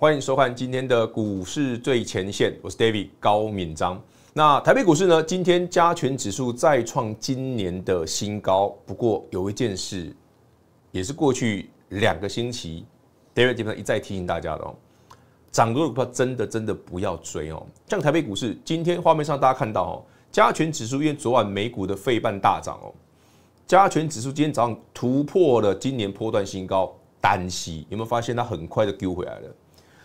欢迎收看今天的股市最前线，我是 David 高敏章。那台北股市呢？今天加权指数再创今年的新高。不过有一件事，也是过去两个星期 David 基本上一再提醒大家的哦，涨多的股票真的真的不要追哦。像台北股市今天画面上大家看到哦，加权指数因为昨晚美股的费半大涨哦，加权指数今天早上突破了今年波段新高，单息有没有发现它很快就丢回来了？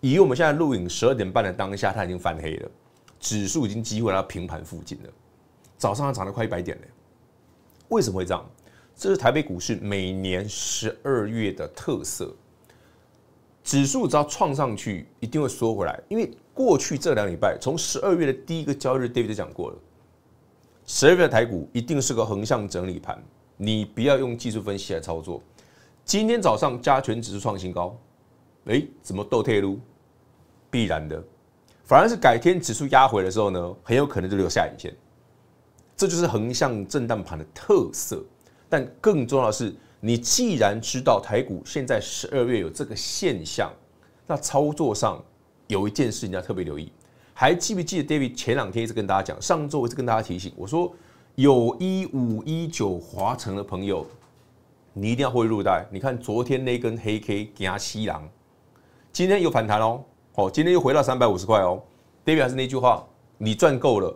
以我们现在录影十二点半的当下，它已经翻黑了，指数已经击会到平盘附近了。早上它涨了快一百点呢，为什么会这样？这是台北股市每年十二月的特色，指数只要创上去一定会缩回来。因为过去这两礼拜，从十二月的第一个交易日，David 就讲过了，十二月的台股一定是个横向整理盘，你不要用技术分析来操作。今天早上加权指数创新高。哎，怎么都退路？必然的，反而是改天指数压回的时候呢，很有可能就留下影线。这就是横向震荡盘的特色。但更重要的是，你既然知道台股现在十二月有这个现象，那操作上有一件事你要特别留意。还记不记得 David 前两天一直跟大家讲，上周一直跟大家提醒，我说有一五一九华城的朋友，你一定要会入袋。你看昨天那根黑 K 行西狼。今天有反弹哦，今天又回到三百五十块哦。David 还是那句话，你赚够了，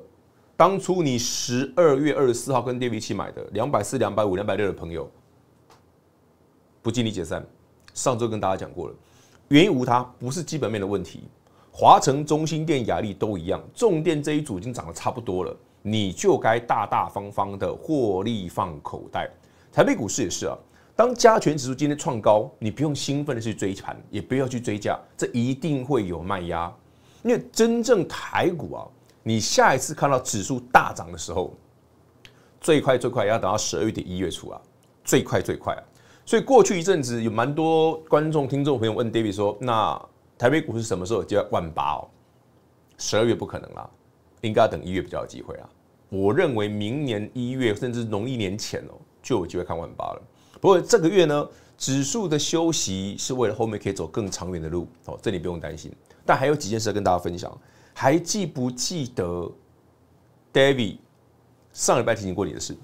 当初你十二月二十四号跟 David 一起买的两百四、两百五、两百六的朋友，不尽力解散。上周跟大家讲过了，原因无他，不是基本面的问题，华城、中心店、压力都一样，重电这一组已经涨得差不多了，你就该大大方方的获利放口袋。台北股市也是啊。当加权指数今天创高，你不用兴奋的去追盘，也不要去追价，这一定会有卖压。因为真正台股啊，你下一次看到指数大涨的时候，最快最快也要等到十二月底一月初啊，最快最快啊！所以过去一阵子有蛮多观众、听众朋友问 David 说：“那台北股是什么时候就要万八哦？”十二月不可能啦，应该要等一月比较有机会啊。我认为明年一月，甚至农历年前哦，就有机会看万八了。不过这个月呢，指数的休息是为了后面可以走更长远的路，哦，这你不用担心。但还有几件事跟大家分享，还记不记得 David 上礼拜提醒过你的事？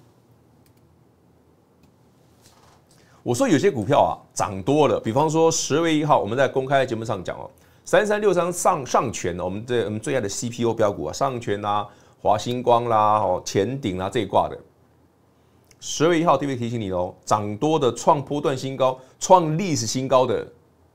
我说有些股票啊涨多了，比方说十月一号我们在公开节目上讲哦，三三六三上上全呢，我们这我们最爱的 CPU 标股啊，上全啦、华星光啦、哦、前顶啦这一挂的。十月一号特别提醒你哦，涨多的创波段新高，创历史新高，的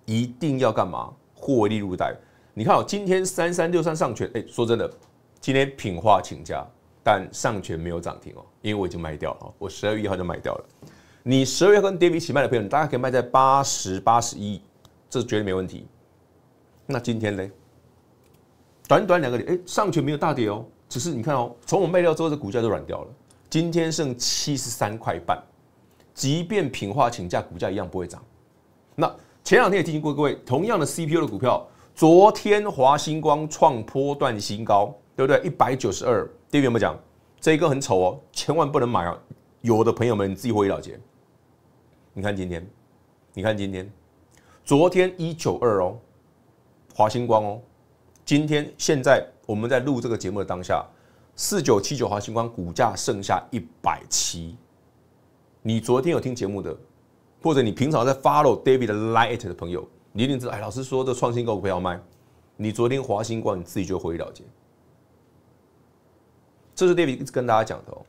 一定要干嘛获利入袋。你看，哦，今天三三六三上权，哎，说真的，今天品化请假，但上权没有涨停哦，因为我已经卖掉了哦，我十二月一号就卖掉了。你十二月跟爹比一起卖的朋友，大概可以卖在八十八十一，这绝对没问题。那今天呢，短短两个点，哎，上权没有大跌哦，只是你看哦，从我卖掉之后，这股价都软掉了。今天剩七十三块半，即便平化请假，股价一样不会涨。那前两天也提醒过各位，同样的 CPU 的股票，昨天华星光创破段新高，对不对？一百九十二。丁原有没有讲？这一个很丑哦，千万不能买哦。有的朋友们自己回了解。你看今天，你看今天，昨天一九二哦，华星光哦，今天现在我们在录这个节目的当下。四九七九华星光股价剩下一百七，你昨天有听节目的，或者你平常在 follow David 的 Light 的朋友，你一定知道。哎，老师说的创新高股票要卖，你昨天华星光你自己就亏了解。这是 David 跟大家讲的哦。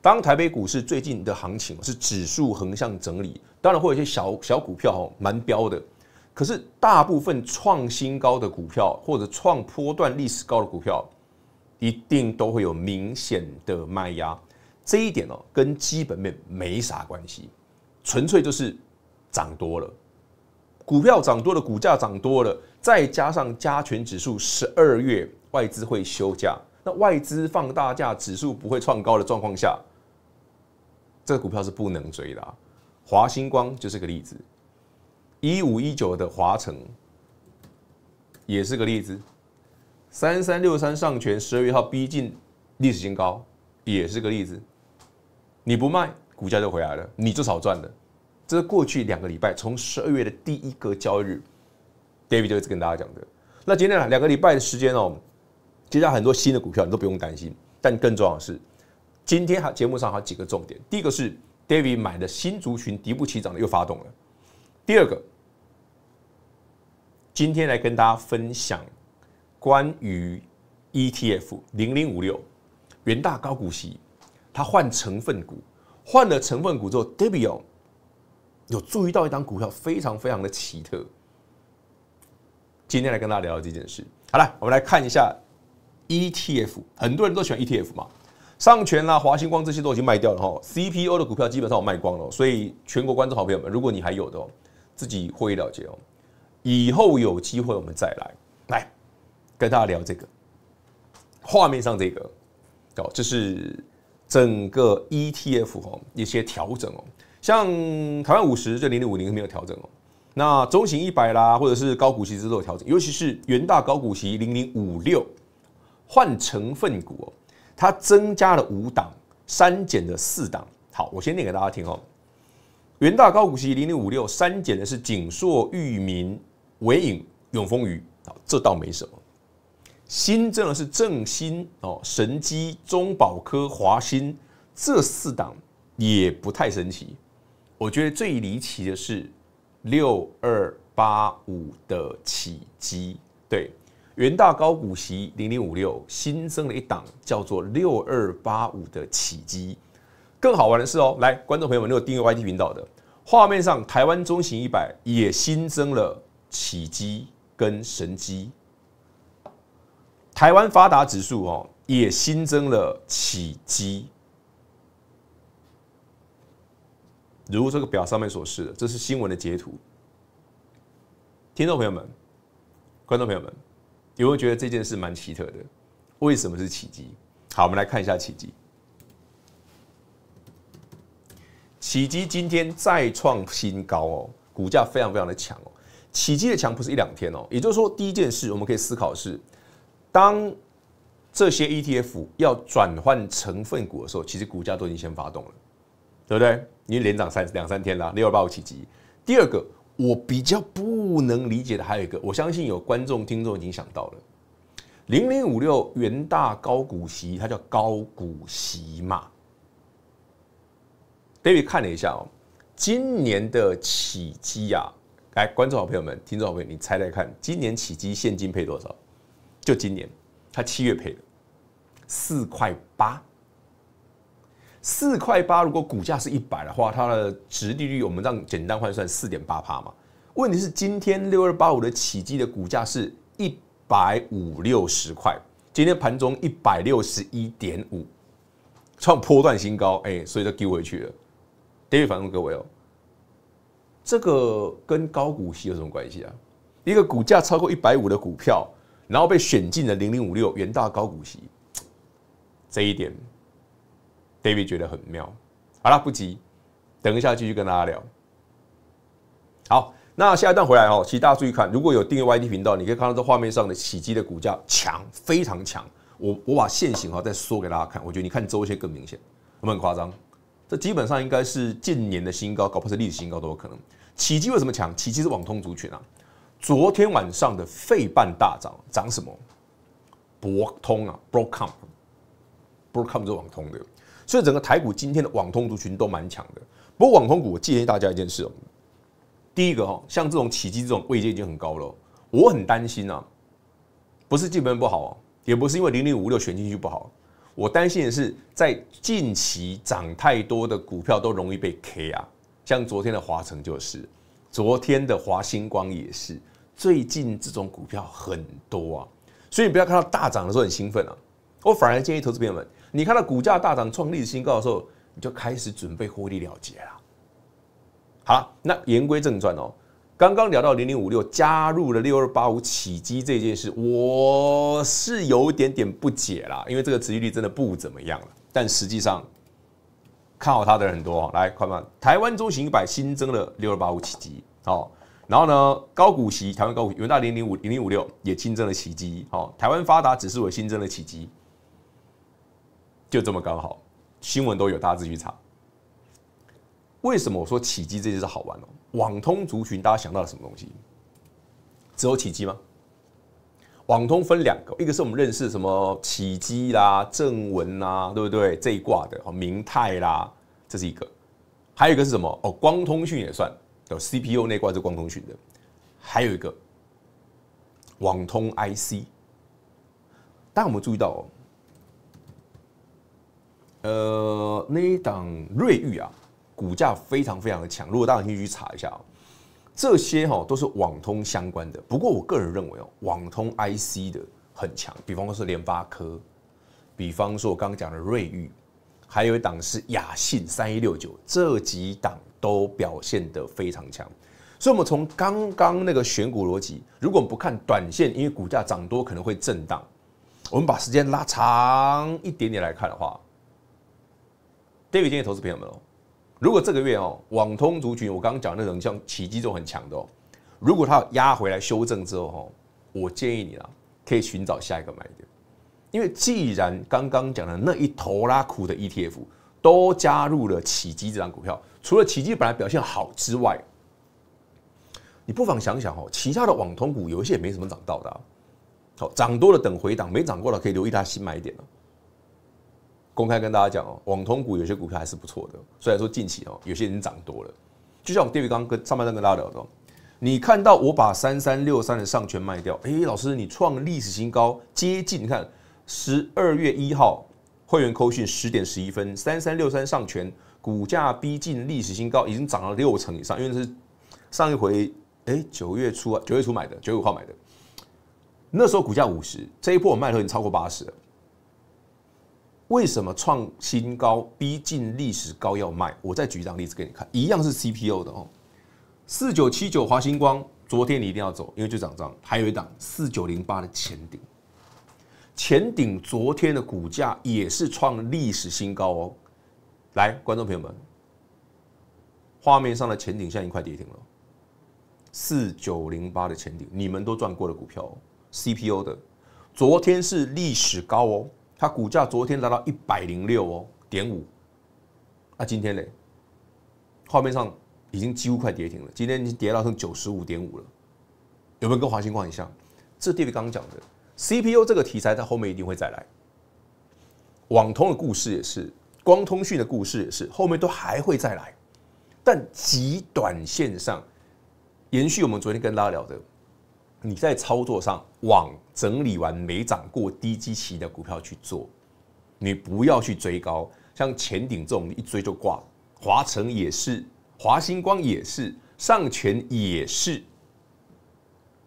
当台北股市最近的行情是指数横向整理，当然会有一些小小股票哦，蛮标的，可是大部分创新高的股票或者创波段历史高的股票。一定都会有明显的卖压，这一点哦跟基本面没啥关系，纯粹就是涨多了，股票涨多了，股价涨多了，再加上加权指数十二月外资会休假，那外资放大价指数不会创高的状况下，这个股票是不能追的。华星光就是个例子，一五一九的华城也是个例子。三三六三上权十二月号逼近历史新高，也是个例子。你不卖，股价就回来了，你就少赚了。这是过去两个礼拜，从十二月的第一个交易日，David 就一直跟大家讲的。那今天啊，两个礼拜的时间哦，接下来很多新的股票你都不用担心。但更重要的是，今天还节目上还有几个重点。第一个是 David 买的新族群，敌不起长的又发动了。第二个，今天来跟大家分享。关于 ETF 零零五六，元大高股息，它换成分股，换了成分股之后 d e b i o 有注意到一张股票非常非常的奇特。今天来跟大家聊聊这件事。好了，我们来看一下 ETF，很多人都喜欢 ETF 嘛，上全啦、华星光这些都已经卖掉了哈，CPO 的股票基本上我卖光了，所以全国观众好朋友们，如果你还有的，哦，自己会了解哦，以后有机会我们再来，来。跟大家聊这个，画面上这个哦，这是整个 ETF 哦一些调整哦，像台湾五十这零零五零是没有调整哦，那中型一百啦，或者是高股息都有调整，尤其是元大高股息零零五六换成分股哦，它增加了五档，删减的四档。好，我先念给大家听哦，元大高股息零零五六删减的是景硕、裕民、伟影、永丰余啊，这倒没什么。新增的是正新哦、神机、中保科、华新这四档也不太神奇，我觉得最离奇的是六二八五的起机，对，元大高股息零零五六新增了一档叫做六二八五的起机，更好玩的是哦，来，观众朋友们，如果订阅 YT 频道的画面上，台湾中型一百也新增了起机跟神机。台湾发达指数哦，也新增了起基，如这个表上面所示的，这是新闻的截图。听众朋友们、观众朋友们，有没有觉得这件事蛮奇特的？为什么是起基？好，我们来看一下起基。起基今天再创新高哦，股价非常非常的强哦。起基的强不是一两天哦，也就是说，第一件事我们可以思考是。当这些 ETF 要转换成分股的时候，其实股价都已经先发动了，对不对？你连涨三两三天了，六二八五起急。第二个，我比较不能理解的还有一个，我相信有观众听众已经想到了，零零五六元大高股息，它叫高股息嘛。David 看了一下哦，今年的起基啊，来，观众好朋友们、听众好朋友，你猜猜看，今年起基现金配多少？就今年，他七月配的四块八，四块八。如果股价是一百的话，它的值利率我们这样简单换算四点八趴嘛。问题是今天六二八五的起基的股价是一百五六十块，今天盘中一百六十一点五，创波段新高。哎，所以就丢回去了。等于反问各位哦，这个跟高股息有什么关系啊？一个股价超过一百五的股票。然后被选进了零零五六元大高股息，这一点，David 觉得很妙。好了，不急，等一下继续跟大家聊。好，那下一段回来哦。其实大家注意看，如果有订阅 YT 频道，你可以看到这画面上的起迹的股价强，非常强。我我把现型哈再说给大家看，我觉得你看周线更明显，很夸张。这基本上应该是近年的新高，搞不是历史新高都有可能。起迹为什么强？起迹是网通族群啊。昨天晚上的费半大涨，涨什么？博通啊，Broadcom，Broadcom 是网通的，所以整个台股今天的网通族群都蛮强的。不过网通股，我建议大家一件事哦。第一个哈，像这种奇迹，这种位阶已经很高了，我很担心啊，不是基本面不好，也不是因为零零五六选进去不好，我担心的是在近期涨太多的股票都容易被 K 啊，像昨天的华城就是，昨天的华星光也是。最近这种股票很多啊，所以你不要看到大涨的时候很兴奋啊，我反而建议投资朋友们，你看到股价大涨创历史新高的时候，你就开始准备获利了结了。好了，那言归正传哦，刚刚聊到零零五六加入了六二八五起机这件事，我是有点点不解啦，因为这个持续率真的不怎么样了，但实际上看好它的人很多。来，看慢，台湾中型一百新增了六二八五起机，好。然后呢，高股息台湾高股元大零零五零零五六也新增了奇迹，好，台湾发达指数也新增了奇迹，就这么刚好，新闻都有，大家自己去查。为什么我说奇迹这些是好玩哦？网通族群大家想到了什么东西？只有奇迹吗？网通分两个，一个是我们认识什么奇迹啦、正文啦，对不对？这一卦的，哦，明泰啦，这是一个，还有一个是什么？哦，光通讯也算。叫 CPU 内挂是光通讯的，还有一个网通 IC。但我们注意到哦，呃那一档瑞昱啊，股价非常非常的强。如果大家有趣去查一下，这些哈都是网通相关的。不过我个人认为哦，网通 IC 的很强，比方说联发科，比方说我刚刚讲的瑞昱，还有一档是雅信三一六九这几档。都表现的非常强，所以我们从刚刚那个选股逻辑，如果不看短线，因为股价涨多可能会震荡，我们把时间拉长一点点来看的话，i d 建议投资朋友们哦，如果这个月哦，网通族群，我刚刚讲那种像奇迹就很强的哦，如果它压回来修正之后哦，我建议你啊，可以寻找下一个买点，因为既然刚刚讲的那一头拉苦的 ETF 都加入了奇迹这张股票。除了奇迹本来表现好之外，你不妨想想哦，其他的网通股有一些也没什么涨到的，好涨多了等回档，没涨过了可以留意它新买点了。公开跟大家讲哦，网通股有些股票还是不错的，虽然说近期哦有些人涨多了，就像我们电鱼刚跟上半段跟大家聊的，你看到我把三三六三的上权卖掉，哎，老师你创历史新高，接近你看十二月一号会员扣讯十点十一分三三六三上权。股价逼近历史新高，已经涨了六成以上。因为是上一回，哎，九月初啊，九月初买的，九月五号买的，那时候股价五十，这一波我卖了，已经超过八十了。为什么创新高逼近历史高要卖？我再举一张例子给你看，一样是 CPO 的哦，四九七九华星光，昨天你一定要走，因为就涨这还有一档四九零八的前顶，前顶昨天的股价也是创历史新高哦。来，观众朋友们，画面上的前顶已经快跌停了，四九零八的前顶，你们都赚过的股票哦，CPU 的，昨天是历史高哦，它股价昨天达到一百零六哦点五，那今天嘞，画面上已经几乎快跌停了，今天已经跌到成九十五点五了，有没有跟华星矿一下？这弟弟刚刚讲的 CPU 这个题材，在后面一定会再来，网通的故事也是。光通讯的故事是后面都还会再来，但极短线上延续我们昨天跟大家聊的，你在操作上往整理完没涨过低基期的股票去做，你不要去追高，像前顶这种一追就挂，华晨也是，华星光也是，上全也是，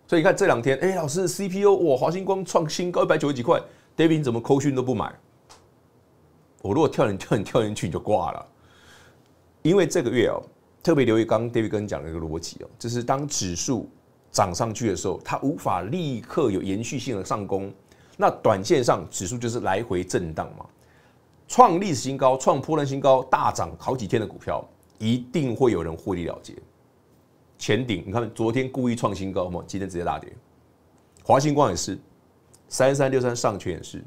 所以你看这两天，哎，老师 CPU，哇，华星光创新高一百九十几块，David 你怎么抠讯都不买。我如果跳你跳你跳进去你就挂了，因为这个月哦，特别留意刚 David 跟你讲的一个逻辑哦，就是当指数涨上去的时候，它无法立刻有延续性的上攻，那短线上指数就是来回震荡嘛。创历史新高、创破烂新高、大涨好几天的股票，一定会有人获利了结。前顶你看，昨天故意创新高嘛，今天直接大跌。华星光也是，三三六三上去也是，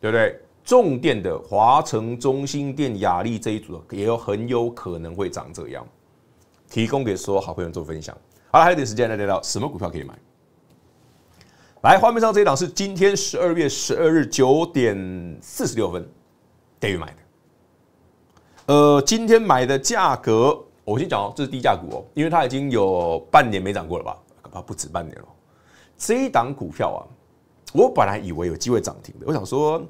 对不对？重电的华城、中心店、雅丽这一组也有很有可能会长这样，提供给所有好朋友做分享。好了，还有点时间，来聊聊什么股票可以买。来，画面上这一档是今天十二月十二日九点四十六分，等于买的。呃，今天买的价格，我先讲哦，这是低价股哦，因为它已经有半年没涨过了吧，怕不止半年了。这一档股票啊，我本来以为有机会涨停的，我想说。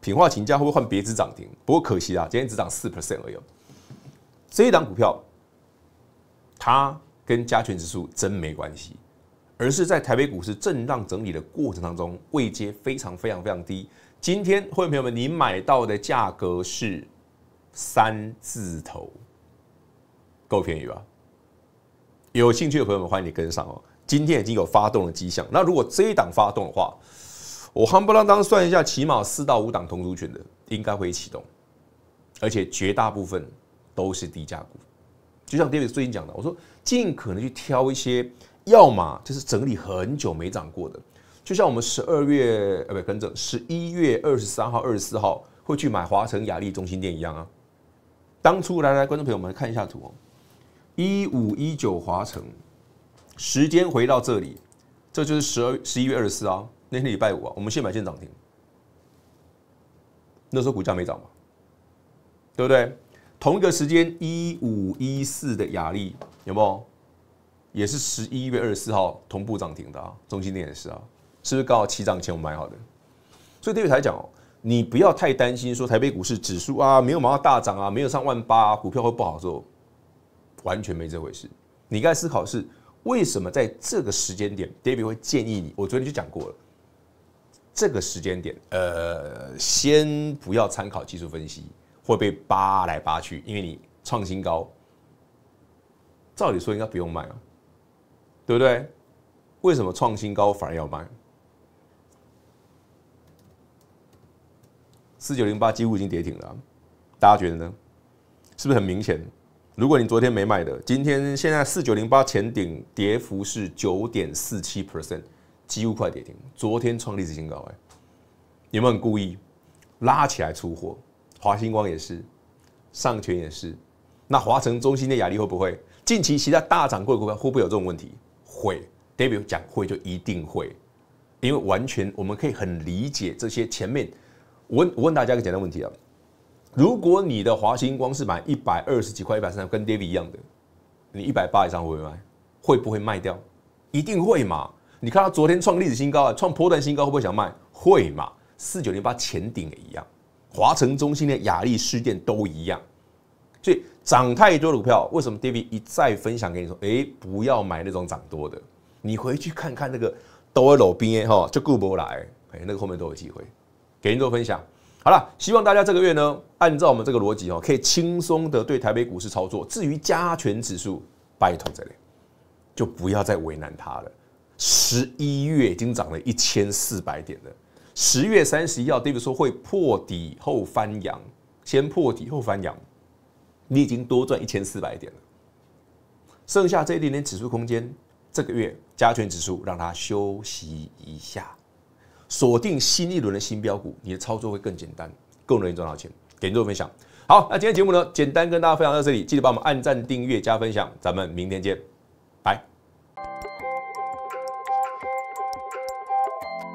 品化情价会不会换别支涨停？不过可惜啊，今天只涨四 percent 而已。这一档股票，它跟加权指数真没关系，而是在台北股市震荡整理的过程当中，位阶非常非常非常低。今天，会位朋友们，你买到的价格是三字头，够便宜吧？有兴趣的朋友们，欢迎你跟上哦。今天已经有发动的迹象，那如果这一档发动的话，我夯不啷当算一下，起码四到五档同族群的应该会启动，而且绝大部分都是低价股。就像 David 最近讲的，我说尽可能去挑一些，要么就是整理很久没涨过的，就像我们十二月呃不，跟着十一月二十三号、二十四号会去买华城雅丽中心店一样啊。当初来来，观众朋友们看一下图哦，一五一九华城，时间回到这里，这就是十二十一月二十四啊。那天礼拜五啊，我们现买现涨停。那时候股价没涨嘛，对不对？同一个时间一五一四的雅丽有没有？也是十一月二十四号同步涨停的，啊，中心店也是啊，是不是刚好起涨前我们买好的？所以 David 讲哦，你不要太担心说台北股市指数啊没有上大涨啊，没有上万八，股票会不好做，完全没这回事。你应该思考是为什么在这个时间点 David 会建议你，我昨天就讲过了。这个时间点，呃，先不要参考技术分析，会被扒来扒去。因为你创新高，照理说应该不用卖啊，对不对？为什么创新高反而要卖？四九零八几乎已经跌停了，大家觉得呢？是不是很明显？如果你昨天没卖的，今天现在四九零八前顶跌幅是九点四七 percent。几乎快跌停，昨天创历史新高哎，有没有故意拉起来出货？华星光也是，上全也是，那华城中心的雅力会不会？近期其他大涨过的股票会不会有这种问题？会，David 讲会就一定会，因为完全我们可以很理解这些。前面我我问大家一个简单问题啊，如果你的华星光是买一百二十几块、一百三，跟 David 一样的，你一百八以上会不会卖？会不会卖掉？一定会嘛？你看它昨天创历史新高啊，创破段新高，会不会想卖？会嘛？四九零八前顶也一样，华城中心的雅力士店都一样，所以涨太多股票，为什么 David 一再分享给你说，哎，不要买那种涨多的？你回去看看那个 d o l a r B A 哈，就固不来，哎，那个后面都有机会，给您做分享。好了，希望大家这个月呢，按照我们这个逻辑哦，可以轻松的对台北股市操作。至于加权指数，拜托这里，就不要再为难它了。十一月已经涨了一千四百点了。十月三十一号，David 说会破底后翻阳，先破底后翻阳，你已经多赚一千四百点了。剩下这一点点指数空间，这个月加权指数让它休息一下，锁定新一轮的新标股，你的操作会更简单，更容易赚到钱。点做分享。好，那今天节目呢，简单跟大家分享到这里，记得帮我们按赞、订阅、加分享，咱们明天见，拜。